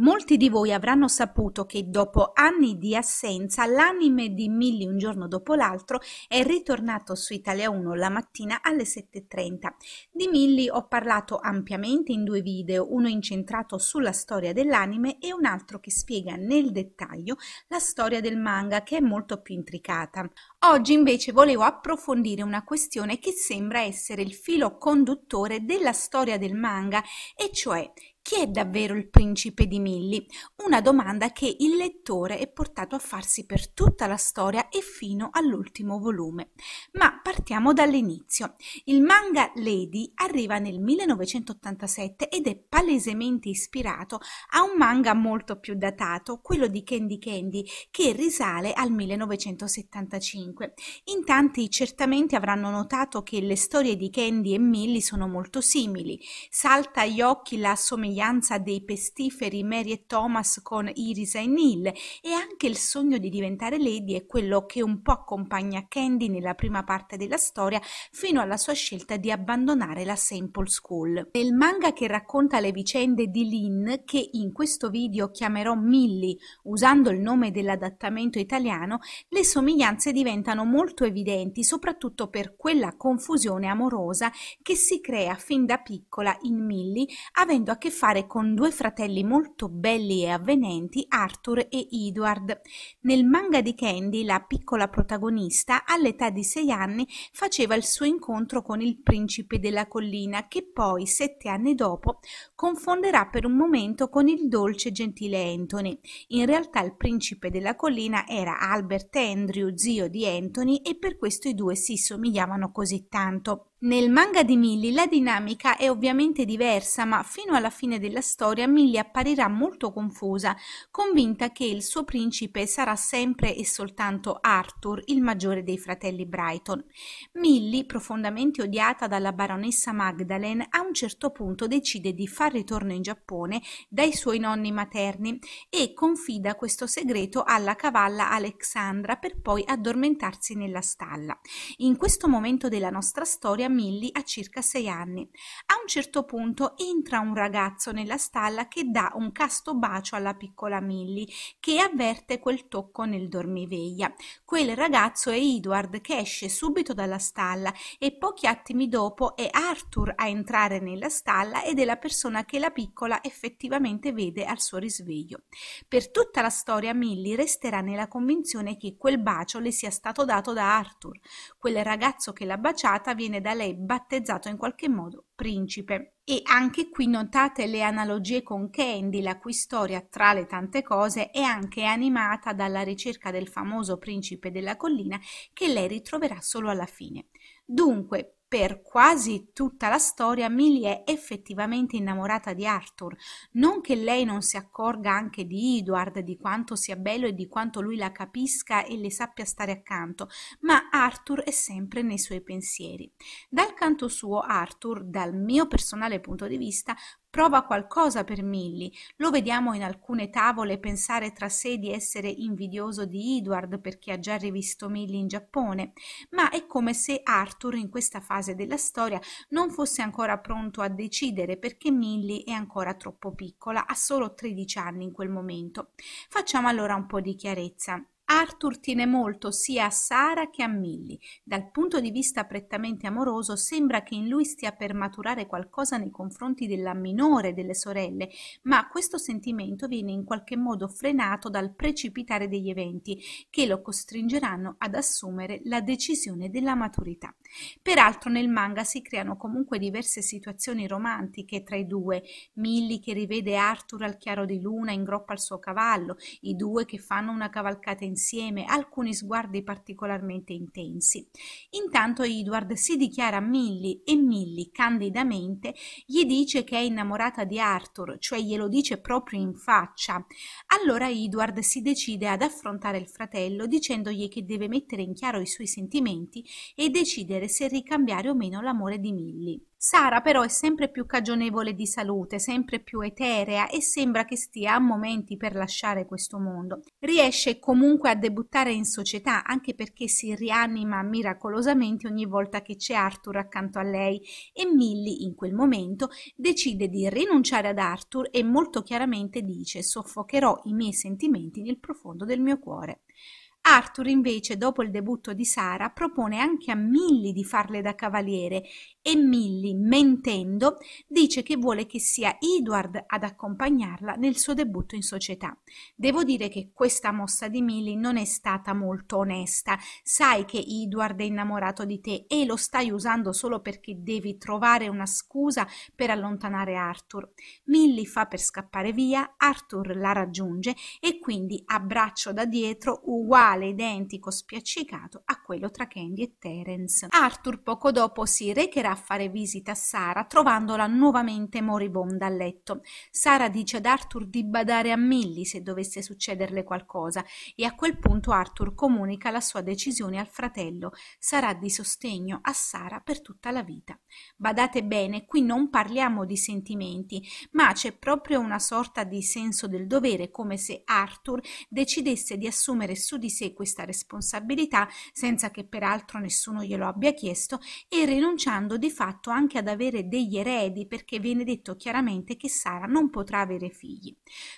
Molti di voi avranno saputo che dopo anni di assenza l'anime di Milli un giorno dopo l'altro è ritornato su Italia 1 la mattina alle 7.30. Di Milli ho parlato ampiamente in due video, uno incentrato sulla storia dell'anime e un altro che spiega nel dettaglio la storia del manga che è molto più intricata. Oggi invece volevo approfondire una questione che sembra essere il filo conduttore della storia del manga e cioè chi è davvero il principe di Milli? Una domanda che il lettore è portato a farsi per tutta la storia e fino all'ultimo volume. Ma partiamo dall'inizio. Il manga Lady arriva nel 1987 ed è palesemente ispirato a un manga molto più datato, quello di Candy Candy, che risale al 1975. In tanti certamente avranno notato che le storie di Candy e Millie sono molto simili. Salta agli occhi la somiglianza somiglianza dei pestiferi Mary e Thomas con Iris e Neil e anche il sogno di diventare Lady è quello che un po' accompagna Candy nella prima parte della storia fino alla sua scelta di abbandonare la Sample School. Nel manga che racconta le vicende di Lynn, che in questo video chiamerò Millie usando il nome dell'adattamento italiano, le somiglianze diventano molto evidenti soprattutto per quella confusione amorosa che si crea fin da piccola in Millie avendo a che fare fare con due fratelli molto belli e avvenenti, Arthur e Edward. Nel manga di Candy, la piccola protagonista, all'età di sei anni, faceva il suo incontro con il principe della collina, che poi, sette anni dopo, confonderà per un momento con il dolce e gentile Anthony. In realtà il principe della collina era Albert Andrew, zio di Anthony, e per questo i due si somigliavano così tanto. Nel manga di Millie la dinamica è ovviamente diversa, ma fino alla fine della storia Millie apparirà molto confusa, convinta che il suo principe sarà sempre e soltanto Arthur, il maggiore dei fratelli Brighton. Millie, profondamente odiata dalla baronessa Magdalen, a un certo punto decide di far Harry torna in Giappone dai suoi nonni materni e confida questo segreto alla cavalla Alexandra per poi addormentarsi nella stalla. In questo momento della nostra storia Millie ha circa sei anni. A un certo punto entra un ragazzo nella stalla che dà un casto bacio alla piccola Millie che avverte quel tocco nel dormiveglia. Quel ragazzo è Edward che esce subito dalla stalla e pochi attimi dopo è Arthur a entrare nella stalla ed è la persona persona che la piccola effettivamente vede al suo risveglio. Per tutta la storia Millie resterà nella convinzione che quel bacio le sia stato dato da Arthur. Quel ragazzo che l'ha baciata viene da lei battezzato in qualche modo principe. E anche qui notate le analogie con Candy, la cui storia, tra le tante cose, è anche animata dalla ricerca del famoso principe della collina che lei ritroverà solo alla fine. Dunque, per quasi tutta la storia Millie è effettivamente innamorata di Arthur, non che lei non si accorga anche di Edward, di quanto sia bello e di quanto lui la capisca e le sappia stare accanto, ma Arthur è sempre nei suoi pensieri. Dal canto suo Arthur, dal mio personale punto di vista, prova qualcosa per Milly. Lo vediamo in alcune tavole pensare tra sé di essere invidioso di Edward perché ha già rivisto Milly in Giappone, ma è come se Arthur in questa fase della storia non fosse ancora pronto a decidere perché Milly è ancora troppo piccola, ha solo 13 anni in quel momento. Facciamo allora un po' di chiarezza. Arthur tiene molto sia a Sara che a Milly. Dal punto di vista prettamente amoroso sembra che in lui stia per maturare qualcosa nei confronti della minore delle sorelle, ma questo sentimento viene in qualche modo frenato dal precipitare degli eventi che lo costringeranno ad assumere la decisione della maturità. Peraltro nel manga si creano comunque diverse situazioni romantiche tra i due, Milly che rivede Arthur al chiaro di luna in groppa al suo cavallo, i due che fanno una cavalcata insieme insieme alcuni sguardi particolarmente intensi. Intanto Edward si dichiara a Millie e Millie candidamente gli dice che è innamorata di Arthur, cioè glielo dice proprio in faccia. Allora Edward si decide ad affrontare il fratello dicendogli che deve mettere in chiaro i suoi sentimenti e decidere se ricambiare o meno l'amore di Millie. Sara però è sempre più cagionevole di salute, sempre più eterea e sembra che stia a momenti per lasciare questo mondo. Riesce comunque a debuttare in società anche perché si rianima miracolosamente ogni volta che c'è Arthur accanto a lei e Millie in quel momento decide di rinunciare ad Arthur e molto chiaramente dice soffocherò i miei sentimenti nel profondo del mio cuore. Arthur invece, dopo il debutto di Sara, propone anche a Milly di farle da cavaliere e Milly, mentendo, dice che vuole che sia Edward ad accompagnarla nel suo debutto in società. Devo dire che questa mossa di Milly non è stata molto onesta. Sai che Edward è innamorato di te e lo stai usando solo perché devi trovare una scusa per allontanare Arthur. Milly fa per scappare via, Arthur la raggiunge e quindi abbraccio da dietro uguale uguale, identico, spiaccicato a quello tra Candy e Terence. Arthur poco dopo si recherà a fare visita a Sara, trovandola nuovamente moribonda a letto. Sara dice ad Arthur di badare a Milly se dovesse succederle qualcosa e a quel punto Arthur comunica la sua decisione al fratello. Sarà di sostegno a Sara per tutta la vita. Badate bene, qui non parliamo di sentimenti, ma c'è proprio una sorta di senso del dovere, come se Arthur decidesse di assumere su di sé questa responsabilità senza che peraltro nessuno glielo abbia chiesto e rinunciando di fatto anche ad avere degli eredi perché viene detto chiaramente che Sara non potrà avere figli.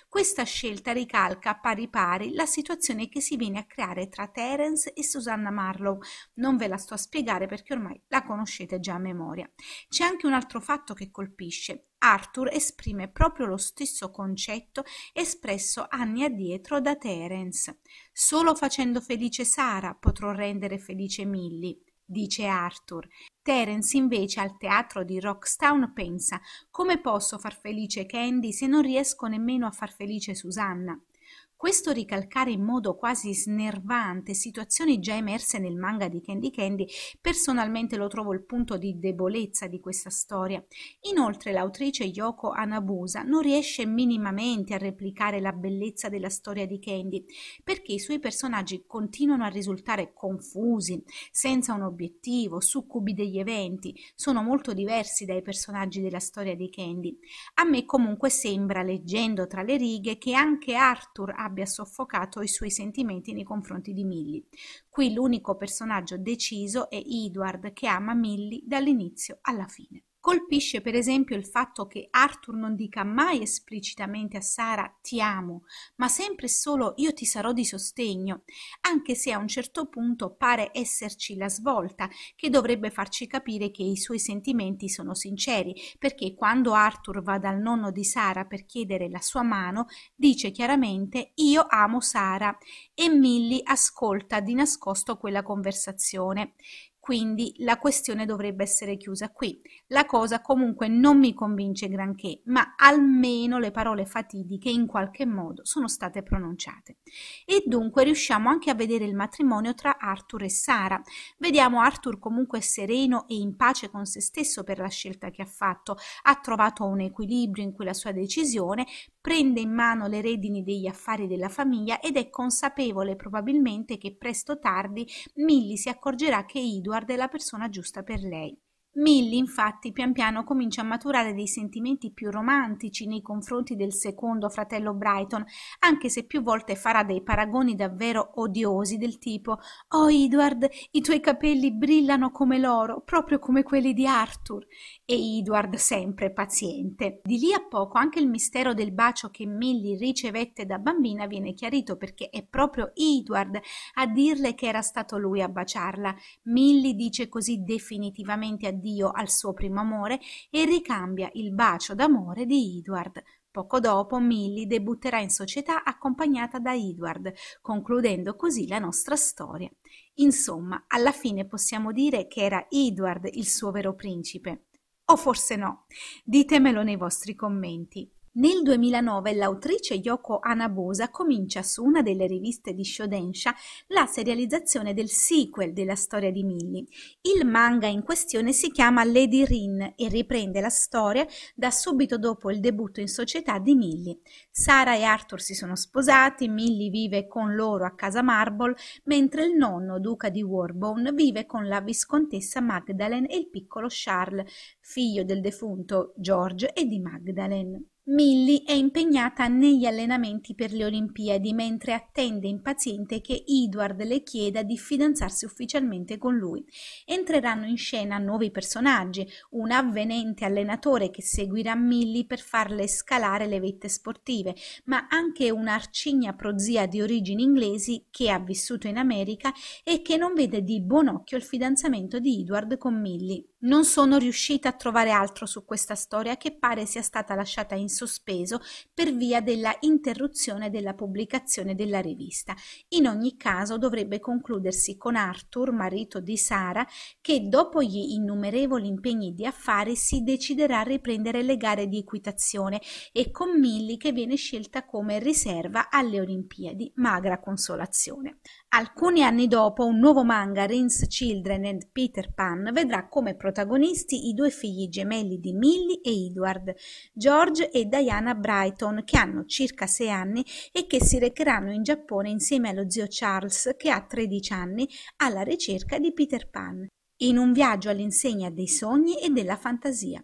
Questa scelta ricalca pari pari la situazione che si viene a creare tra Terence e Susanna Marlowe. Non ve la sto a spiegare perché ormai la conoscete già a memoria. C'è anche un altro fatto che colpisce. Arthur esprime proprio lo stesso concetto espresso anni addietro da Terence. Solo facendo felice Sara potrò rendere felice Millie, dice Arthur. Terence invece al teatro di Rockstown pensa come posso far felice Candy se non riesco nemmeno a far felice Susanna. Questo ricalcare in modo quasi snervante situazioni già emerse nel manga di Candy Candy personalmente lo trovo il punto di debolezza di questa storia. Inoltre l'autrice Yoko Anabusa non riesce minimamente a replicare la bellezza della storia di Candy perché i suoi personaggi continuano a risultare confusi, senza un obiettivo, succubi degli eventi, sono molto diversi dai personaggi della storia di Candy. A me comunque sembra, leggendo tra le righe, che anche Arthur abbia abbia soffocato i suoi sentimenti nei confronti di Millie. Qui l'unico personaggio deciso è Edward che ama Millie dall'inizio alla fine. Colpisce per esempio il fatto che Arthur non dica mai esplicitamente a Sara ti amo, ma sempre e solo io ti sarò di sostegno, anche se a un certo punto pare esserci la svolta che dovrebbe farci capire che i suoi sentimenti sono sinceri, perché quando Arthur va dal nonno di Sara per chiedere la sua mano, dice chiaramente io amo Sara e Milly ascolta di nascosto quella conversazione quindi la questione dovrebbe essere chiusa qui. La cosa comunque non mi convince granché, ma almeno le parole fatidiche in qualche modo sono state pronunciate. E dunque riusciamo anche a vedere il matrimonio tra Arthur e Sara. Vediamo Arthur comunque sereno e in pace con se stesso per la scelta che ha fatto, ha trovato un equilibrio in quella sua decisione, prende in mano le redini degli affari della famiglia ed è consapevole probabilmente che presto o tardi Milly si accorgerà che Edward è la persona giusta per lei. Milly infatti pian piano comincia a maturare dei sentimenti più romantici nei confronti del secondo fratello Brighton, anche se più volte farà dei paragoni davvero odiosi del tipo Oh Edward, i tuoi capelli brillano come l'oro, proprio come quelli di Arthur. E Edward sempre paziente. Di lì a poco anche il mistero del bacio che Milly ricevette da bambina viene chiarito perché è proprio Edward a dirle che era stato lui a baciarla. Milly dice così definitivamente a addio al suo primo amore e ricambia il bacio d'amore di Edward. Poco dopo Millie debutterà in società accompagnata da Edward, concludendo così la nostra storia. Insomma, alla fine possiamo dire che era Edward il suo vero principe. O forse no? Ditemelo nei vostri commenti. Nel 2009 l'autrice Yoko Anabosa comincia su una delle riviste di Shodensha la serializzazione del sequel della storia di Millie. Il manga in questione si chiama Lady Rin e riprende la storia da subito dopo il debutto in società di Millie. Sara e Arthur si sono sposati, Millie vive con loro a casa Marble, mentre il nonno, duca di Warbone, vive con la viscontessa Magdalene e il piccolo Charles, figlio del defunto George e di Magdalene. Millie è impegnata negli allenamenti per le Olimpiadi mentre attende impaziente che Edward le chieda di fidanzarsi ufficialmente con lui. Entreranno in scena nuovi personaggi, un avvenente allenatore che seguirà Millie per farle scalare le vette sportive, ma anche un'arcigna prozia di origini inglesi che ha vissuto in America e che non vede di buon occhio il fidanzamento di Edward con Millie. Non sono riuscita a trovare altro su questa storia che pare sia stata lasciata in sospeso per via della interruzione della pubblicazione della rivista. In ogni caso dovrebbe concludersi con Arthur, marito di Sara, che dopo gli innumerevoli impegni di affari si deciderà a riprendere le gare di equitazione e con Milly che viene scelta come riserva alle Olimpiadi, magra consolazione. Alcuni anni dopo un nuovo manga Rin's Children and Peter Pan vedrà come protagonisti i due figli gemelli di Millie e Edward, George e Diana Brighton che hanno circa 6 anni e che si recheranno in Giappone insieme allo zio Charles che ha 13 anni alla ricerca di Peter Pan, in un viaggio all'insegna dei sogni e della fantasia.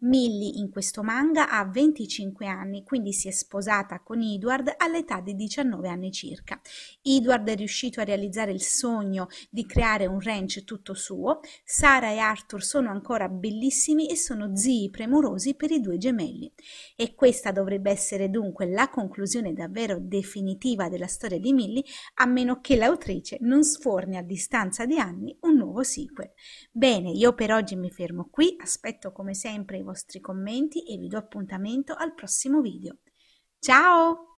Millie in questo manga ha 25 anni, quindi si è sposata con Edward all'età di 19 anni circa. Edward è riuscito a realizzare il sogno di creare un ranch tutto suo, Sara e Arthur sono ancora bellissimi e sono zii premurosi per i due gemelli. E questa dovrebbe essere dunque la conclusione davvero definitiva della storia di Millie, a meno che l'autrice non sforni a distanza di anni un nuovo sequel. Bene, io per oggi mi fermo qui, aspetto come sempre i vostri commenti e vi do appuntamento al prossimo video. Ciao!